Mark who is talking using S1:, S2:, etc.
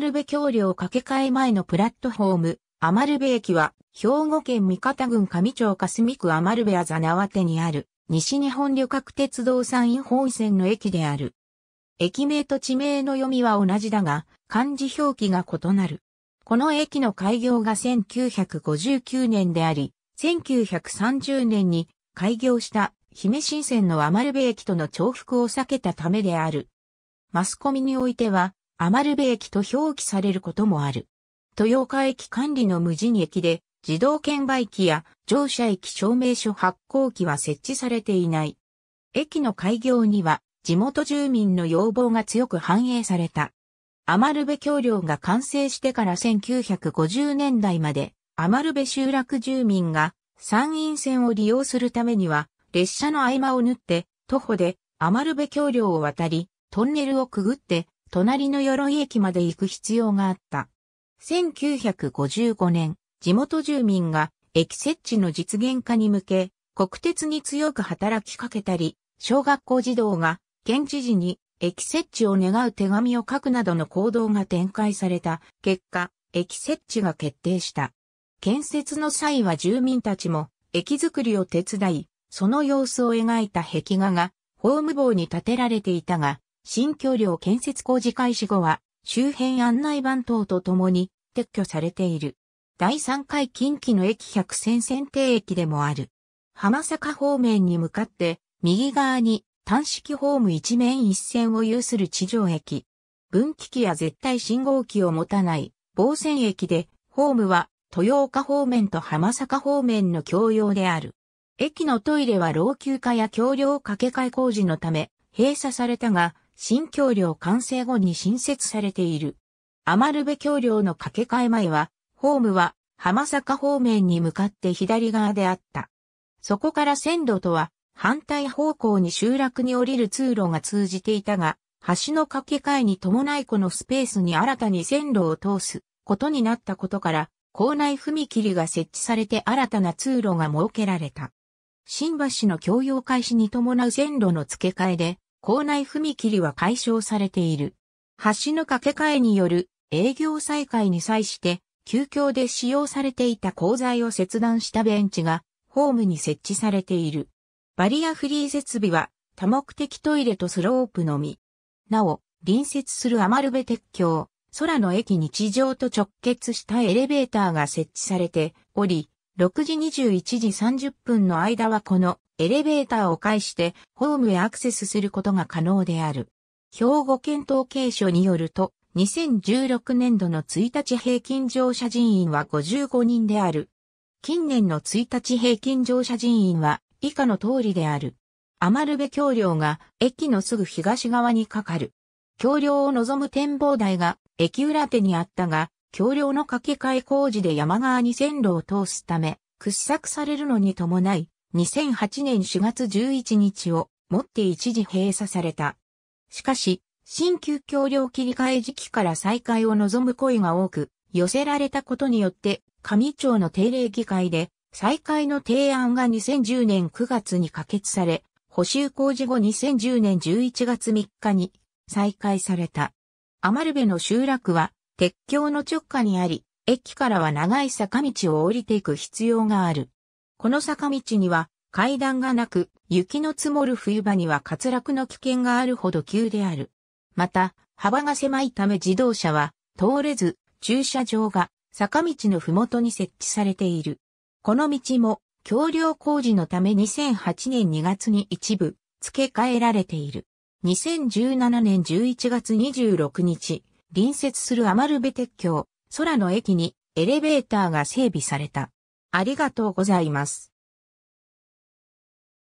S1: ル部橋梁架け替え前のプラットフォーム、ル部駅は、兵庫県三方郡上町霞区ル部あざ縄手にある、西日本旅客鉄道山陰本線の駅である。駅名と地名の読みは同じだが、漢字表記が異なる。この駅の開業が1959年であり、1930年に開業した姫新線のル部駅との重複を避けたためである。マスコミにおいては、アマルベ駅と表記されることもある。豊岡駅管理の無人駅で、自動券売機や乗車駅証明書発行機は設置されていない。駅の開業には地元住民の要望が強く反映された。ル部橋梁が完成してから1950年代までル部集落住民が山陰線を利用するためには列車の合間を縫って徒歩でル部橋梁を渡りトンネルをくぐって隣の鎧駅まで行く必要があった。1955年、地元住民が駅設置の実現化に向け、国鉄に強く働きかけたり、小学校児童が県知事に駅設置を願う手紙を書くなどの行動が展開された結果、駅設置が決定した。建設の際は住民たちも駅づくりを手伝い、その様子を描いた壁画がホーム棒に建てられていたが、新橋梁建設工事開始後は、周辺案内板等とともに撤去されている。第3回近畿の駅百戦線定駅でもある。浜坂方面に向かって、右側に単式ホーム一面一線を有する地上駅。分岐器や絶対信号機を持たない防線駅で、ホームは豊岡方面と浜坂方面の共用である。駅のトイレは老朽化や橋梁架け替え工事のため閉鎖されたが、新橋梁完成後に新設されている。余部橋梁の架け替え前は、ホームは浜坂方面に向かって左側であった。そこから線路とは反対方向に集落に降りる通路が通じていたが、橋の架け替えに伴いこのスペースに新たに線路を通すことになったことから、校内踏切が設置されて新たな通路が設けられた。新橋の共用開始に伴う線路の付け替えで、校内踏切は解消されている。橋の架け替えによる営業再開に際して、休業で使用されていた鋼材を切断したベンチが、ホームに設置されている。バリアフリー設備は、多目的トイレとスロープのみ。なお、隣接する余ベ鉄橋、空の駅日常と直結したエレベーターが設置されており、6時21時30分の間はこのエレベーターを介してホームへアクセスすることが可能である。兵庫県統計所によると、2016年度の1日平均乗車人員は55人である。近年の1日平均乗車人員は以下の通りである。余部橋梁が駅のすぐ東側にかかる。橋梁を望む展望台が駅裏手にあったが、橋梁の架け替え工事で山側に線路を通すため、掘削されるのに伴い、2008年4月11日をもって一時閉鎖された。しかし、新旧橋梁切り替え時期から再開を望む声が多く、寄せられたことによって、上町の定例議会で、再開の提案が2010年9月に可決され、補修工事後2010年11月3日に再開された。余部の集落は鉄橋の直下にあり、駅からは長い坂道を降りていく必要がある。この坂道には階段がなく、雪の積もる冬場には滑落の危険があるほど急である。また、幅が狭いため自動車は通れず、駐車場が坂道のふもとに設置されている。この道も、橋梁工事のため2008年2月に一部、付け替えられている。2017年11月26日、隣接する余部鉄橋、空の駅にエレベーターが整備された。ありがとうございます。